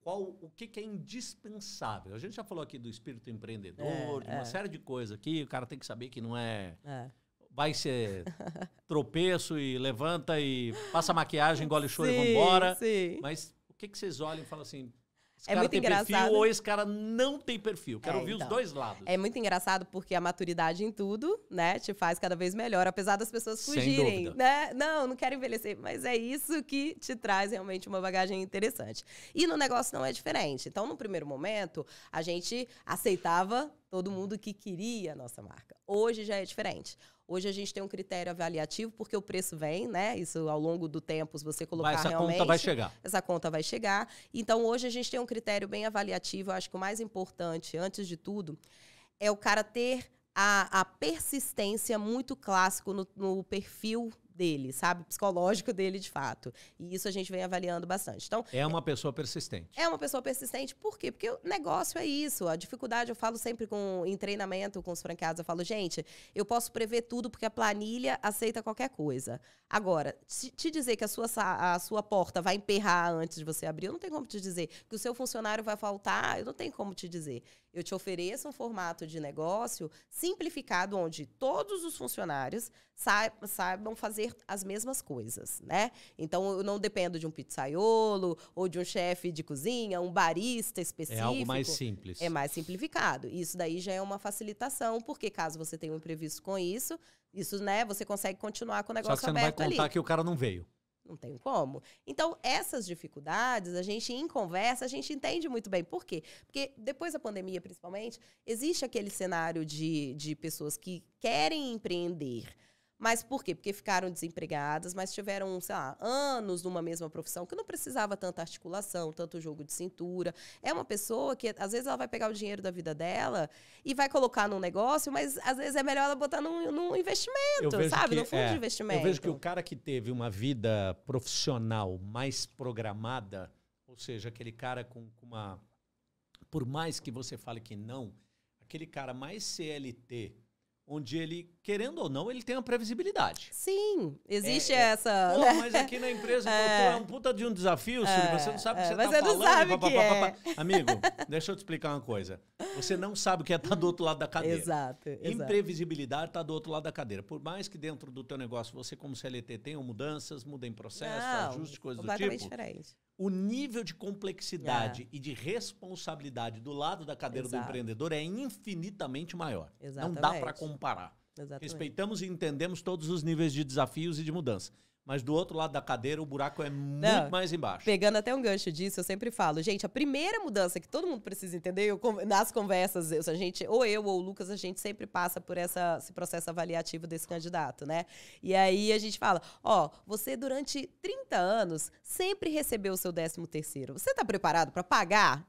qual o que, que é indispensável? A gente já falou aqui do espírito empreendedor, é, de uma é. série de coisas aqui. O cara tem que saber que não é. é. Vai ser tropeço e levanta e passa maquiagem, engole choro sim, e vambora. Sim. Mas o que, que vocês olham e falam assim, esse é muito engraçado. Perfil, ou esse cara não tem perfil. Quero é, ouvir então, os dois lados. É muito engraçado porque a maturidade em tudo, né, te faz cada vez melhor, apesar das pessoas fugirem, né? Não, não quero envelhecer, mas é isso que te traz realmente uma bagagem interessante. E no negócio não é diferente. Então, no primeiro momento, a gente aceitava todo mundo que queria a nossa marca. Hoje já é diferente. Hoje a gente tem um critério avaliativo, porque o preço vem, né? Isso ao longo do tempo, se você colocar Mas essa realmente. Essa conta vai chegar. Essa conta vai chegar. Então hoje a gente tem um critério bem avaliativo. Eu acho que o mais importante, antes de tudo, é o cara ter a, a persistência muito clássico no, no perfil dele, sabe? Psicológico dele, de fato. E isso a gente vem avaliando bastante. Então, é uma pessoa persistente. É uma pessoa persistente. Por quê? Porque o negócio é isso. A dificuldade, eu falo sempre com, em treinamento com os franqueados, eu falo, gente, eu posso prever tudo porque a planilha aceita qualquer coisa. Agora, te dizer que a sua, a sua porta vai emperrar antes de você abrir, eu não tenho como te dizer. Que o seu funcionário vai faltar, eu não tenho como te dizer. Eu te ofereço um formato de negócio simplificado, onde todos os funcionários saibam fazer fazer as mesmas coisas, né? Então eu não dependo de um pizzaiolo ou de um chefe de cozinha, um barista específico. É algo mais simples. É mais simplificado. Isso daí já é uma facilitação, porque caso você tenha um imprevisto com isso, isso, né, você consegue continuar com o negócio Só que você não vai contar ali. que o cara não veio. Não tem como. Então, essas dificuldades, a gente em conversa, a gente entende muito bem. Por quê? Porque depois da pandemia, principalmente, existe aquele cenário de, de pessoas que querem empreender, mas por quê? Porque ficaram desempregadas, mas tiveram, sei lá, anos numa mesma profissão que não precisava tanta articulação, tanto jogo de cintura. É uma pessoa que, às vezes, ela vai pegar o dinheiro da vida dela e vai colocar num negócio, mas às vezes é melhor ela botar num, num investimento, sabe? Que, num fundo é, de investimento. Eu vejo que o cara que teve uma vida profissional mais programada, ou seja, aquele cara com, com uma. Por mais que você fale que não, aquele cara mais CLT onde ele, querendo ou não, ele tem a previsibilidade. Sim, existe é, é. essa. Pô, mas aqui na empresa é, é um puta de um desafio, É, você não sabe o que é, você está falando. Sabe é. pá, pá, Amigo, deixa eu te explicar uma coisa. Você não sabe o que é estar tá do outro lado da cadeira. Exato. Imprevisibilidade está do outro lado da cadeira. Por mais que dentro do teu negócio você, como CLT, tenha mudanças, mudem processos, ajustes, coisas do tipo. Diferente o nível de complexidade é. e de responsabilidade do lado da cadeira Exato. do empreendedor é infinitamente maior. Exatamente. Não dá para comparar. Exatamente. Respeitamos e entendemos todos os níveis de desafios e de mudança mas do outro lado da cadeira o buraco é muito Não, mais embaixo. Pegando até um gancho disso, eu sempre falo, gente, a primeira mudança que todo mundo precisa entender, eu, nas conversas, eu, a gente, ou eu ou o Lucas, a gente sempre passa por essa, esse processo avaliativo desse candidato, né? E aí a gente fala, ó, você durante 30 anos sempre recebeu o seu 13 terceiro. Você está preparado para pagar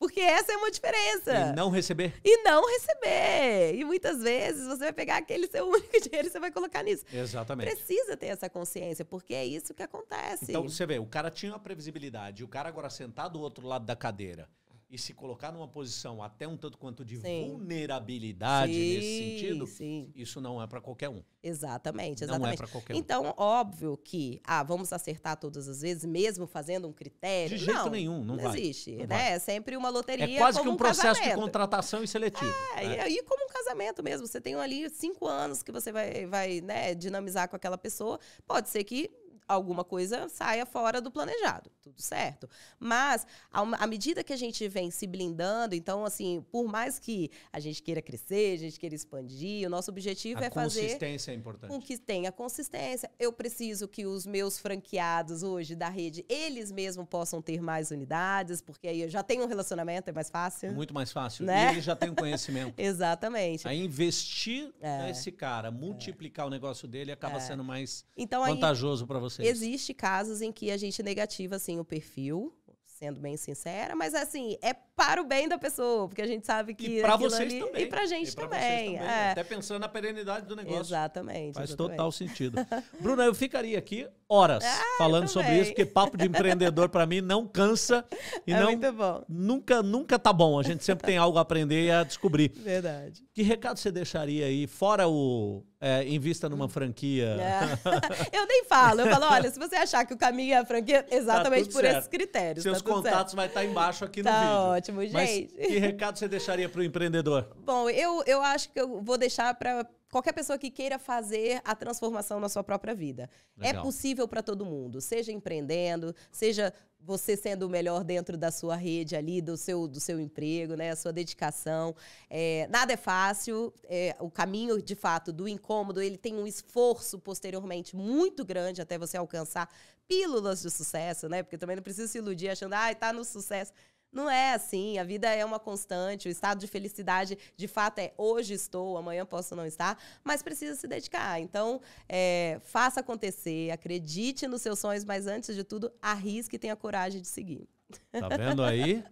porque essa é uma diferença. E não receber. E não receber. E muitas vezes você vai pegar aquele seu único dinheiro e você vai colocar nisso. Exatamente. Precisa ter essa consciência, porque é isso que acontece. Então você vê, o cara tinha uma previsibilidade, o cara agora sentado do outro lado da cadeira e se colocar numa posição até um tanto quanto de sim. vulnerabilidade sim, nesse sentido, sim. isso não é para qualquer um. Exatamente, exatamente. Não é para qualquer um. Então, óbvio que, ah, vamos acertar todas as vezes, mesmo fazendo um critério. De jeito não, nenhum, não, não vai. existe. Não né? Vai. É sempre uma loteria. É quase que um, um processo casamento. de contratação e seletivo. É, né? e, e como um casamento mesmo. Você tem ali cinco anos que você vai, vai né, dinamizar com aquela pessoa. Pode ser que alguma coisa saia fora do planejado, tudo certo. Mas, à medida que a gente vem se blindando, então, assim, por mais que a gente queira crescer, a gente queira expandir, o nosso objetivo a é fazer. Consistência é importante. Com que tenha consistência. Eu preciso que os meus franqueados hoje da rede, eles mesmos possam ter mais unidades, porque aí eu já tenho um relacionamento, é mais fácil. É muito mais fácil. Né? E ele já tem um conhecimento. Exatamente. Aí investir é. nesse cara, multiplicar é. o negócio dele, acaba é. sendo mais então, vantajoso para você vocês. Existe casos em que a gente negativa, assim, o perfil, sendo bem sincera, mas assim, é para o bem da pessoa, porque a gente sabe que. E para vocês ali, também. E para a gente pra também. também né? é. Até pensando na perenidade do negócio. Exatamente. Faz exatamente. total sentido. Bruna, eu ficaria aqui horas ah, falando sobre isso, porque papo de empreendedor para mim não cansa e é não muito bom. nunca nunca tá bom. A gente sempre tem algo a aprender e a descobrir. Verdade. Que recado você deixaria aí fora o é, invista numa franquia? É. Eu nem falo, eu falo, olha, se você achar que o caminho é a franquia, tá exatamente tá por certo. esses critérios. Seus tá contatos certo. vai estar tá embaixo aqui tá no vídeo. Tá ótimo, gente. Mas que recado você deixaria para o empreendedor? Bom, eu, eu acho que eu vou deixar para qualquer pessoa que queira fazer a transformação na sua própria vida. É Legal. É possível para todo mundo, seja empreendendo, seja você sendo o melhor dentro da sua rede ali, do seu, do seu emprego, né? A sua dedicação. É, nada é fácil. É, o caminho, de fato, do incômodo, ele tem um esforço posteriormente muito grande até você alcançar pílulas de sucesso, né? Porque também não precisa se iludir achando, ah, tá no sucesso. Não é assim, a vida é uma constante, o estado de felicidade de fato é hoje estou, amanhã posso não estar, mas precisa se dedicar. Então, é, faça acontecer, acredite nos seus sonhos, mas antes de tudo, arrisque e tenha coragem de seguir. Tá vendo aí?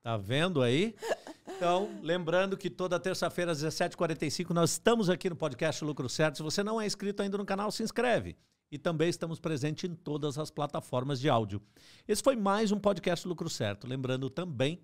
Tá vendo aí? Então, lembrando que toda terça-feira às 17h45 nós estamos aqui no podcast Lucro Certo. Se você não é inscrito ainda no canal, se inscreve e também estamos presentes em todas as plataformas de áudio. Esse foi mais um podcast Lucro Certo. Lembrando também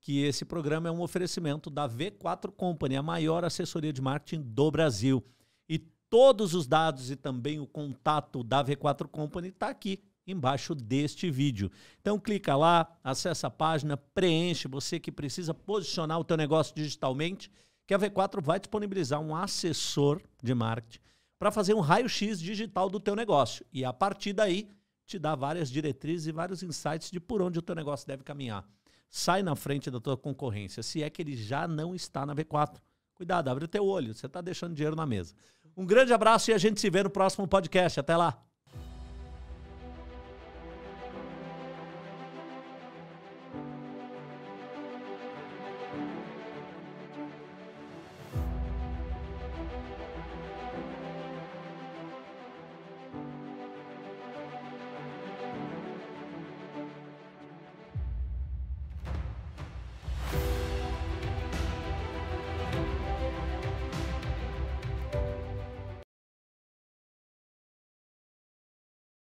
que esse programa é um oferecimento da V4 Company, a maior assessoria de marketing do Brasil. E todos os dados e também o contato da V4 Company está aqui embaixo deste vídeo. Então clica lá, acessa a página, preenche você que precisa posicionar o teu negócio digitalmente, que a V4 vai disponibilizar um assessor de marketing para fazer um raio-x digital do teu negócio. E a partir daí, te dá várias diretrizes e vários insights de por onde o teu negócio deve caminhar. Sai na frente da tua concorrência, se é que ele já não está na V4. Cuidado, abre o teu olho, você está deixando dinheiro na mesa. Um grande abraço e a gente se vê no próximo podcast. Até lá!